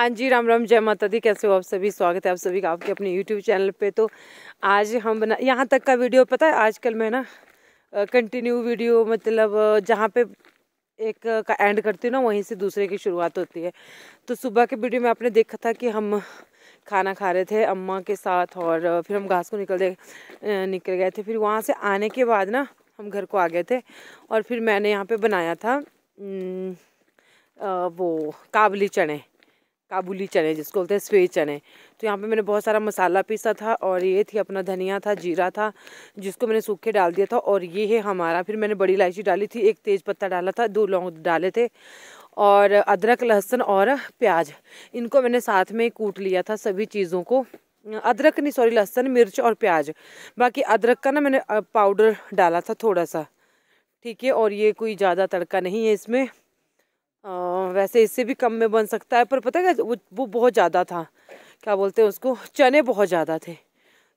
हाँ जी राम राम जय माता दी कैसे हो आप सभी स्वागत है आप सभी का आपके अपने यूट्यूब चैनल पे तो आज हम बना यहाँ तक का वीडियो पता है आजकल मैं ना कंटिन्यू वीडियो मतलब जहाँ पे एक का एंड करती हूँ ना वहीं से दूसरे की शुरुआत होती है तो सुबह के वीडियो में आपने देखा था कि हम खाना खा रहे थे अम्मा के साथ और फिर हम घास को निकल दे निकल गए थे फिर वहाँ से आने के बाद ना हम घर को आ गए थे और फिर मैंने यहाँ पर बनाया था न, वो काबली चने काबुली चने जिसको बोलते हैं स्वेज चने तो यहाँ पे मैंने बहुत सारा मसाला पीसा था और ये थी अपना धनिया था जीरा था जिसको मैंने सूखे डाल दिया था और ये है हमारा फिर मैंने बड़ी इलायची डाली थी एक तेज़ पत्ता डाला था दो लौंग डाले थे और अदरक लहसुन और प्याज इनको मैंने साथ में कूट लिया था सभी चीज़ों को अदरक नहीं सॉरी लहसुन मिर्च और प्याज बाकी अदरक का ना मैंने पाउडर डाला था थोड़ा सा ठीक है और ये कोई ज़्यादा तड़का नहीं है इसमें वैसे इससे भी कम में बन सकता है पर पता है वो वो बहुत ज़्यादा था क्या बोलते हैं उसको चने बहुत ज़्यादा थे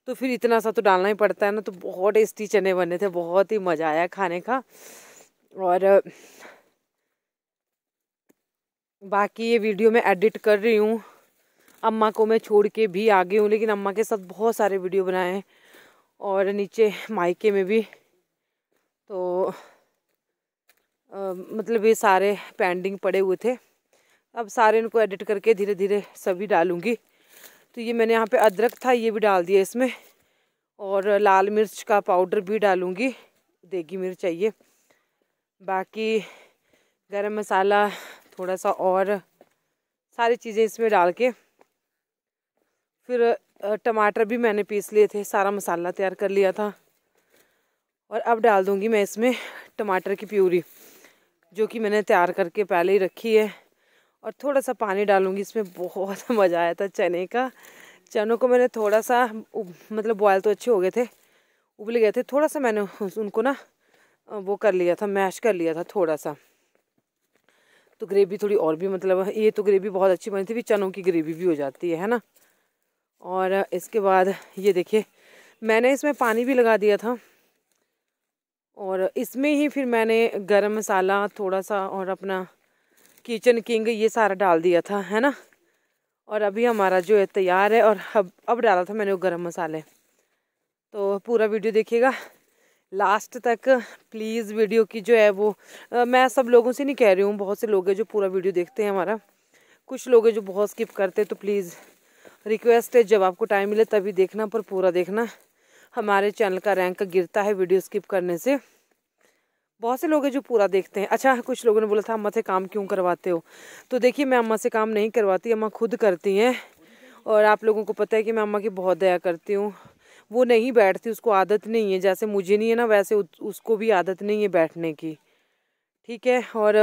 तो फिर इतना सा तो डालना ही पड़ता है ना तो बहुत टेस्टी चने बने थे बहुत ही मज़ा आया खाने का और बाकी ये वीडियो मैं एडिट कर रही हूँ अम्मा को मैं छोड़ के भी आ गई हूँ लेकिन अम्मा के साथ बहुत सारे वीडियो बनाए हैं और नीचे मायके में भी तो मतलब ये सारे पेंडिंग पड़े हुए थे अब सारे इनको एडिट करके धीरे धीरे सभी डालूँगी तो ये मैंने यहाँ पे अदरक था ये भी डाल दिया इसमें और लाल मिर्च का पाउडर भी डालूँगी देगी मिर्च चाहिए बाकी गरम मसाला थोड़ा सा और सारी चीज़ें इसमें डाल के फिर टमाटर भी मैंने पीस लिए थे सारा मसाला तैयार कर लिया था और अब डाल दूँगी मैं इसमें टमाटर की प्यूरी जो कि मैंने तैयार करके पहले ही रखी है और थोड़ा सा पानी डालूँगी इसमें बहुत मज़ा आया था चने का चनों को मैंने थोड़ा सा मतलब बॉयल तो अच्छे हो गए थे उबले गए थे थोड़ा सा मैंने उनको ना वो कर लिया था मैश कर लिया था थोड़ा सा तो ग्रेवी थोड़ी और भी मतलब ये तो ग्रेवी बहुत अच्छी बनी थी भी चनों की ग्रेवी भी हो जाती है है ना और इसके बाद ये देखिए मैंने इसमें पानी भी लगा दिया था और इसमें ही फिर मैंने गरम मसाला थोड़ा सा और अपना किचन किंग ये सारा डाल दिया था है ना और अभी हमारा जो है तैयार है और अब अब डाला था मैंने वो गर्म मसाले तो पूरा वीडियो देखिएगा लास्ट तक प्लीज़ वीडियो की जो है वो आ, मैं सब लोगों से नहीं कह रही हूँ बहुत से लोग हैं जो पूरा वीडियो देखते हैं हमारा कुछ लोग हैं जो बहुत स्किप करते हैं तो प्लीज़ रिक्वेस्ट है जब आपको टाइम मिले तभी देखना पर पूरा देखना हमारे चैनल का रैंक गिरता है वीडियो स्किप करने से बहुत से लोग हैं जो पूरा देखते हैं अच्छा कुछ लोगों ने बोला था अम्मा से काम क्यों करवाते हो तो देखिए मैं अम्मा से काम नहीं करवाती अम्मा खुद करती हैं और आप लोगों को पता है कि मैं अम्मा की बहुत दया करती हूँ वो नहीं बैठती उसको आदत नहीं है जैसे मुझे नहीं है ना वैसे उसको भी आदत नहीं है बैठने की ठीक है और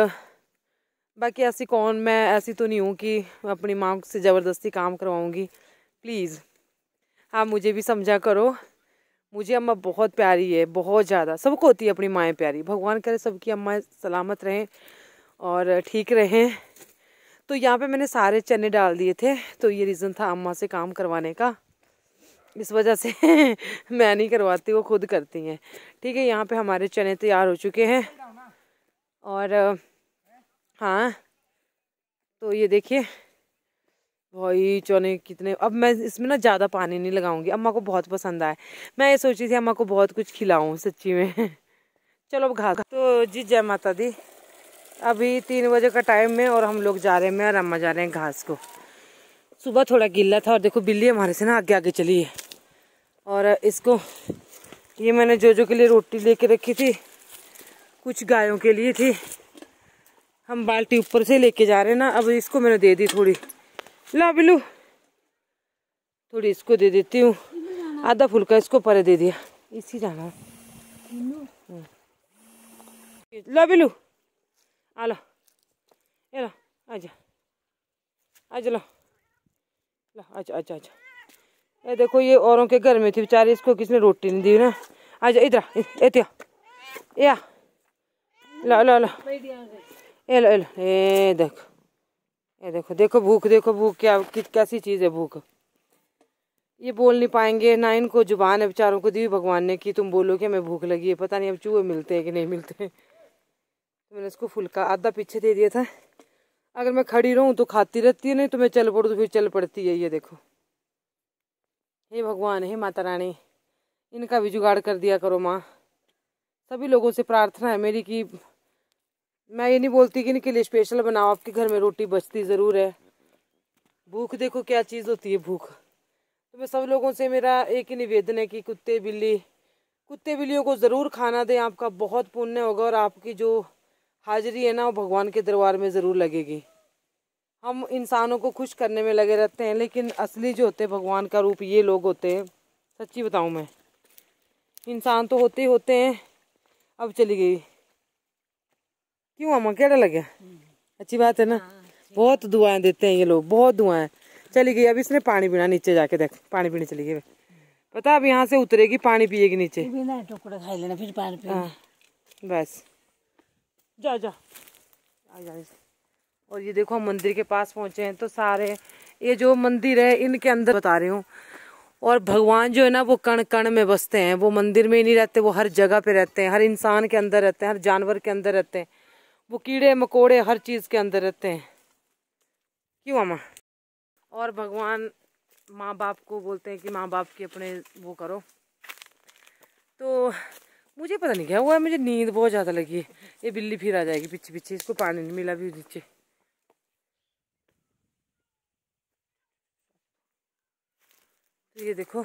बाकी ऐसी कौन मैं ऐसी तो नहीं हूँ कि अपनी माँ से ज़बरदस्ती काम करवाऊँगी प्लीज़ आप मुझे भी समझा करो मुझे अम्मा बहुत प्यारी है बहुत ज़्यादा सबको होती है अपनी माएँ प्यारी भगवान करे सबकी अम्मा सलामत रहें और ठीक रहें तो यहाँ पे मैंने सारे चने डाल दिए थे तो ये रीज़न था अम्मा से काम करवाने का इस वजह से मैं नहीं करवाती वो खुद करती हैं ठीक है यहाँ पे हमारे चने तैयार हो चुके हैं और हाँ तो ये देखिए भाई चने कितने अब मैं इसमें ना ज़्यादा पानी नहीं लगाऊंगी अम्मा को बहुत पसंद आया मैं ये सोची थी अम्मा को बहुत कुछ खिलाऊं सच्ची में चलो अब घास तो जी जय माता दी अभी तीन बजे का टाइम है और हम लोग जा रहे हैं मैं और अम्मा जा रहे हैं घास को सुबह थोड़ा गिल्ला था और देखो बिल्ली हमारे से ना आगे आगे चली है और इसको ये मैंने जो जो के लिए रोटी ले रखी थी कुछ गायों के लिए थी हम बाल्टी ऊपर से लेके जा रहे हैं ना अब इसको मैंने दे दी थोड़ी ला बिलू थोड़ी इसको दे देती हूँ आधा फुलका इसको परे दे दिया इसी जाना हम्म। ला बिलू आ लो ये लो आजा आजा लो लो आजा आजा आजा ये देखो ये औरों के घर में थी बेचारे इसको किसने रोटी नहीं दी ना आजा इधर ये या ला ला ला ये लो ये लो ये देख ये देखो देखो भूख देखो भूख क्या कि, कैसी चीज़ है भूख ये बोल नहीं पाएंगे ना इनको जुबान है बेचारों को दी भगवान ने कि तुम बोलो कि हमें भूख लगी है पता नहीं अब चूहे मिलते हैं कि नहीं मिलते हैं तो मैंने इसको फुल्का आधा पीछे दे दिया था अगर मैं खड़ी रहूँ तो खाती रहती है नहीं तो मैं चल पड़ूँ तो फिर चल पड़ती है ये देखो हे भगवान हे माता रानी इनका भी जुगाड़ कर दिया करो माँ सभी लोगों से प्रार्थना है मेरी कि मैं ये नहीं बोलती कि इनके लिए स्पेशल बनाओ आपके घर में रोटी बचती ज़रूर है भूख देखो क्या चीज़ होती है भूख तो मैं सब लोगों से मेरा एक ही निवेदन है कि कुत्ते बिल्ली कुत्ते बिल्लियों को ज़रूर खाना दें आपका बहुत पुण्य होगा और आपकी जो हाजिरी है ना वो भगवान के दरबार में ज़रूर लगेगी हम इंसानों को खुश करने में लगे रहते हैं लेकिन असली जो होते हैं भगवान का रूप ये लोग होते हैं सच्ची बताऊँ मैं इंसान तो होते ही होते हैं अब चली गई क्यों अम्मा कैसा लगे अच्छी बात है ना हाँ, बहुत दुआएं देते हैं ये लोग बहुत दुआएं चली गई अब इसने पानी पीना नीचे जाके देख पानी पीने चली गई पता अब यहाँ से उतरेगी पानी पिएगी नीचे टुकड़ा खा लेना फिर पानी हाँ, बस जा जा और ये देखो हम मंदिर के पास पहुंचे हैं तो सारे ये जो मंदिर है इनके अंदर बता रही हूँ और भगवान जो है ना वो कण कण में बसते हैं वो मंदिर में ही नहीं रहते वो हर जगह पे रहते हैं हर इंसान के अंदर रहते हैं हर जानवर के अंदर रहते हैं वो कीड़े मकोड़े हर चीज़ के अंदर रहते हैं क्यों अम्मा और भगवान माँ बाप को बोलते हैं कि माँ बाप के अपने वो करो तो मुझे पता नहीं क्या हुआ है मुझे नींद बहुत ज़्यादा लगी है ये बिल्ली फिर आ जाएगी पीछे पीछे इसको पानी नहीं मिला भी नीचे तो ये देखो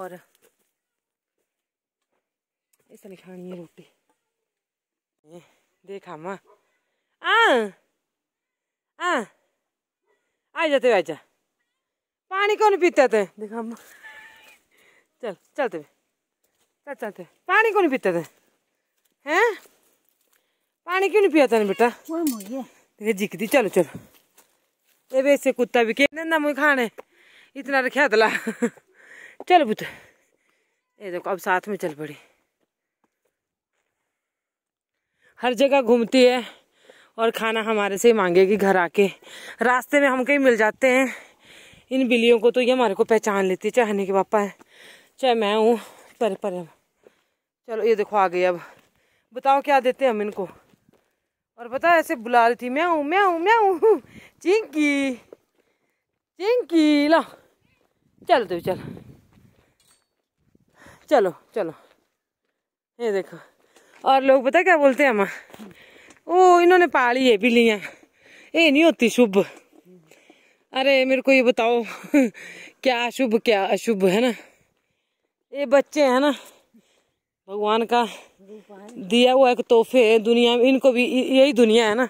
और ऐसा नहीं खानी है रोटी देखा माँ आ आ जाते आजा पानी कौन पीता थे देखा मा चल चलते चल चलते पानी कौन पीता थे हैं पानी क्यों नहीं पिया था बेटा देखे जिकती चलो चलो ये वैसे कुत्ता भी कहने ना मुझे खाने इतना रखा तला चल पुत ये देखो अब साथ में चल पड़ी हर जगह घूमती है और खाना हमारे से ही मांगेगी घर आके रास्ते में हम कहीं मिल जाते हैं इन बिल्लियों को तो ये हमारे को पहचान लेती है चाहे हनी के पापा है चाहे मैं हूँ पर पर चलो ये देखो आ गई अब बताओ क्या देते हैं हम इनको और पता ऐसे बुला रही थी मैं हूँ मैं हूँ मैं हूँ चिंकी चिंकी लो चल तू चल चलो चलो ये देखो और लोग पता क्या बोलते हैं अम्मा ओ इन्होंने पाली ये भी लिया ये नहीं होती शुभ अरे मेरे को ये बताओ क्या अशुभ क्या अशुभ है ना ये बच्चे हैं ना भगवान का दिया हुआ एक तोहफे है दुनिया में इनको भी यही दुनिया है ना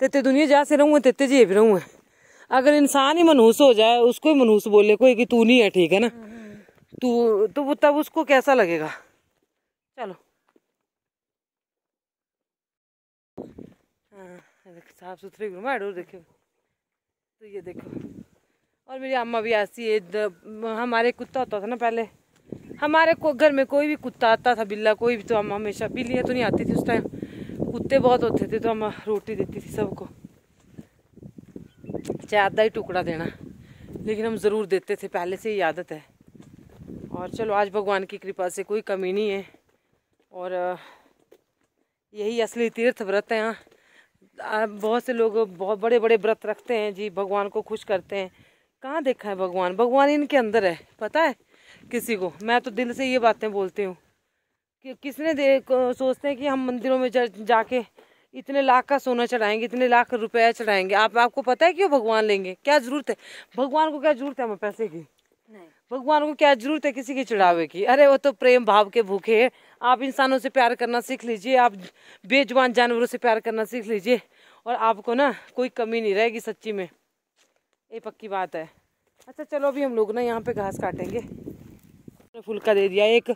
तेते दुनिया जहाँ से रहूँ तेते जी भी रहूँ अगर इंसान ही मनहूस हो जाए उसको ही मनहूस बोले कोई कि तू नहीं है ठीक है ना तू तो तब उसको कैसा लगेगा चलो हाँ, देखो साफ सुथरे घुमाड़ो देखो तो ये देखो और मेरी अम्मा भी ऐसी है हमारे कुत्ता होता था ना पहले हमारे को घर में कोई भी कुत्ता आता था बिल्ला कोई भी तो हम हमेशा बिल्लियाँ तो नहीं आती थी उस टाइम कुत्ते बहुत होते थे तो हम रोटी देती थी सबको चाहे आधा ही टुकड़ा देना लेकिन हम ज़रूर देते थे पहले से ही आदत है और चलो आज भगवान की कृपा से कोई कमी नहीं है और यही असली तीर्थ व्रत है यहाँ बहुत से लोग बहुत बड़े बड़े व्रत रखते हैं जी भगवान को खुश करते हैं कहाँ देखा है भगवान भगवान इनके अंदर है पता है किसी को मैं तो दिल से ये बातें बोलती हूँ कि किसने दे सोचते हैं कि हम मंदिरों में जा, जाके इतने लाख का सोना चढ़ाएंगे इतने लाख रुपया चढ़ाएंगे आप आपको पता है क्यों भगवान लेंगे क्या जरूरत है भगवान को क्या जरूरत है हमें पैसे की भगवान को क्या जरूरत है किसी की चढ़ावे की अरे वो तो प्रेम भाव के भूखे हैं आप इंसानों से प्यार करना सीख लीजिए आप बेजवान जानवरों से प्यार करना सीख लीजिए और आपको ना कोई कमी नहीं रहेगी सच्ची में ये पक्की बात है अच्छा चलो अभी हम लोग ना यहाँ पे घास काटेंगे फुलका दे दिया एक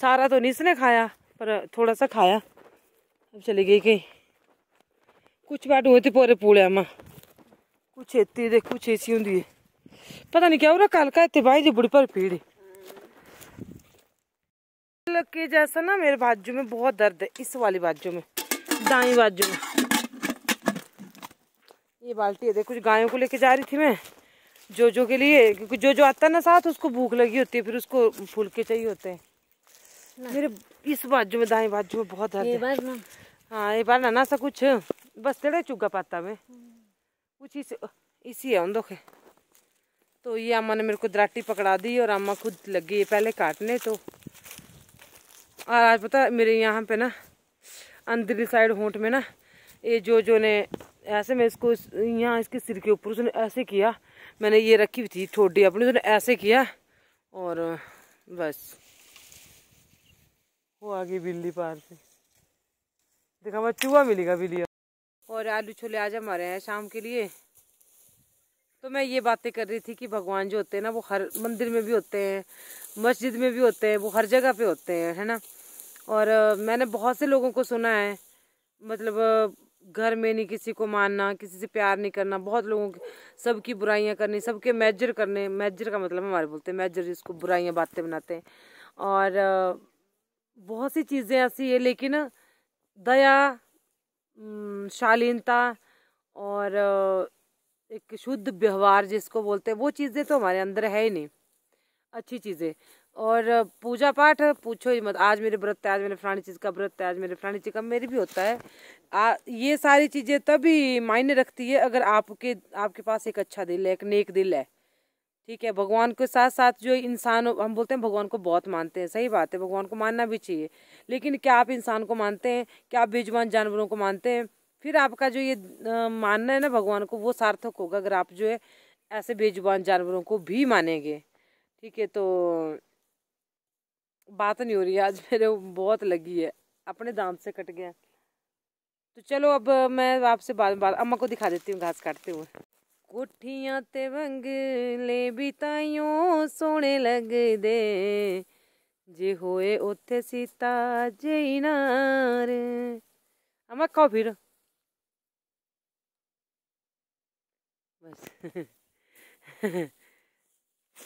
सारा तो नहीं इसने खाया पर थोड़ा सा खाया अब चली गई कहीं कुछ बैठ हुए थे पूरे पूड़े माँ कुछ एती कुछ ऐसी होंगी पता नहीं क्या हो रहा का भाई जी बुढ़ी पर पीड़ के जैसा ना मेरे बाजू में बहुत दर्द है इस वाली बाजू में दाई बाजू में ये बाल्टी है कुछ गायों को लेके जा रही थी मैं जोजो के लिए क्योंकि जोजो आता है ना साथ उसको भूख लगी होती है फिर उसको फुलके चाहिए होते हैं मेरे इस बाजू में दाई बाजू में बहुत दर्द हाँ ये बार ना ना सा कुछ बस तेरे चुगा पाता में हम्म। कुछ इस, इसी है उन दोखे तो ये अम्मा ने मेरे को दराटी पकड़ा दी और अम्मा खुद लग गई पहले काटने तो और आज पता मेरे यहाँ पे ना अंदर साइड होंठ में ना ये जो जो ने ऐसे में इसको यहाँ इसके सिर के ऊपर उसने ऐसे किया मैंने ये रखी हुई थी ठोडी अपनी उसने ऐसे किया और बस वो आ गई बिल्ली पार से देखा मैं चूहा मिलेगा बिल्ली और आलू छोले आज हमारे हैं शाम के लिए तो मैं ये बातें कर रही थी कि भगवान जो होते हैं ना वो हर मंदिर में भी होते हैं मस्जिद में भी होते हैं वो हर जगह पे होते हैं है ना और मैंने बहुत से लोगों को सुना है मतलब घर में नहीं किसी को मानना किसी से प्यार नहीं करना बहुत लोगों की सबकी बुराइयां करनी सबके मेजर करने मेजर का मतलब हमारे बोलते हैं मेजर जिसको बुराइयां बातें बनाते हैं और बहुत सी चीज़ें ऐसी है लेकिन दया शालीनता और एक शुद्ध व्यवहार जिसको बोलते हैं वो चीज़ें तो हमारे अंदर है ही नहीं अच्छी चीज़ें और पूजा पाठ पूछो ही मत आज मेरे व्रत है आज मेरे फलानी चीज़ का व्रत है आज मेरे फलानी चीज़ का मेरे भी होता है आ, ये सारी चीज़ें तभी मायने रखती है अगर आपके आपके पास एक अच्छा दिल है एक नेक दिल है ठीक है भगवान के साथ साथ जो इंसान हम बोलते हैं भगवान को बहुत मानते हैं सही बात है भगवान को मानना भी चाहिए लेकिन क्या आप इंसान को मानते हैं क्या आप बेजवान जानवरों को मानते हैं फिर आपका जो ये मानना है ना भगवान को वो सार्थक होगा अगर आप जो है ऐसे बेजुबान जानवरों को भी मानेंगे ठीक है तो बात नहीं हो रही आज मेरे बहुत लगी है अपने दाम से कट गया तो चलो अब मैं आपसे बार बार अम्मा को दिखा देती हूँ घास काटते हुए कोठियाँ ते बंगले बिताइयों सोने लग दे जे होए उत्थे सीता जे इनार अम्मा कहो फिर बस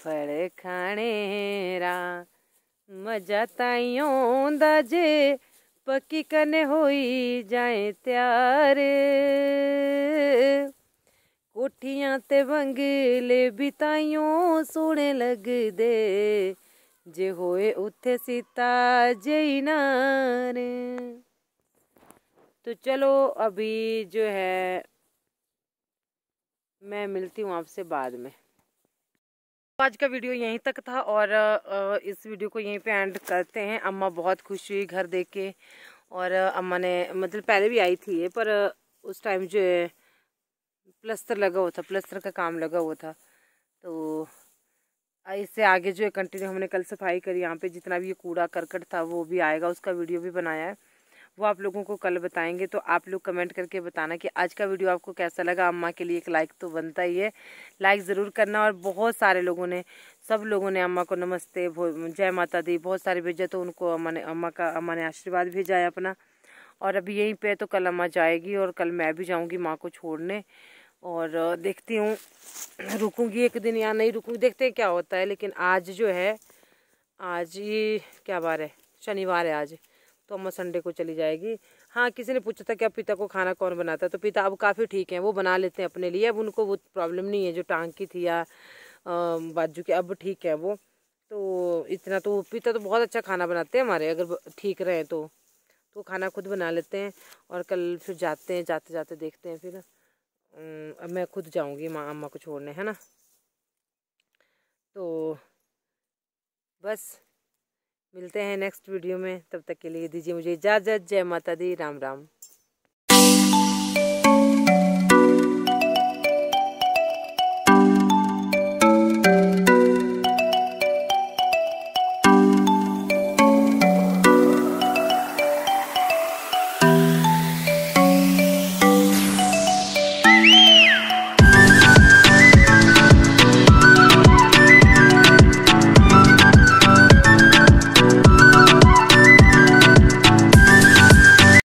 फल खाने रा मजा ताई आंदा जे पक्की कने होई जाए त्यार कोठियां ते बंगले भी ताइयों सोने लगदे जे होए उथे सीता जई नार तो चलो अभी जो है मैं मिलती हूँ आपसे बाद में तो आज का वीडियो यहीं तक था और इस वीडियो को यहीं पे एंड करते हैं अम्मा बहुत खुश हुई घर देख के और अम्मा ने मतलब पहले भी आई थी ये पर उस टाइम जो है प्लस्तर लगा हुआ था प्लस्तर का काम लगा हुआ था तो इससे आगे जो है कंटिन्यू हमने कल सफाई करी यहाँ पे जितना भी ये कूड़ा करकट था वो भी आएगा उसका वीडियो भी बनाया है वो आप लोगों को कल बताएंगे तो आप लोग कमेंट करके बताना कि आज का वीडियो आपको कैसा लगा अम्मा के लिए एक लाइक तो बनता ही है लाइक ज़रूर करना और बहुत सारे लोगों ने सब लोगों ने अम्मा को नमस्ते जय माता दी बहुत सारे भेजा तो उनको अम्मा ने अम्मा का अम्मा ने आशीर्वाद भेजा है अपना और अभी यहीं पर तो कल अम्मा जाएगी और कल मैं भी जाऊँगी माँ को छोड़ने और देखती हूँ रुकूँगी एक दिन या नहीं रुकूँगी देखते हैं क्या होता है लेकिन आज जो है आज ये क्या बार है शनिवार है आज तो अम्मा संडे को चली जाएगी हाँ किसी ने पूछा था कि अब पिता को खाना कौन बनाता है तो पिता अब काफ़ी ठीक हैं वो बना लेते हैं अपने लिए अब उनको वो प्रॉब्लम नहीं है जो टांग की थी या बाजू की अब ठीक है वो तो इतना तो पिता तो बहुत अच्छा खाना बनाते हैं हमारे अगर ठीक रहे तो तो खाना खुद बना लेते हैं और कल फिर जाते हैं जाते जाते देखते हैं फिर अब मैं खुद जाऊँगी माँ अम्मा को छोड़ने है ना तो बस मिलते हैं नेक्स्ट वीडियो में तब तक के लिए दीजिए मुझे इजाज़त जय माता दी राम राम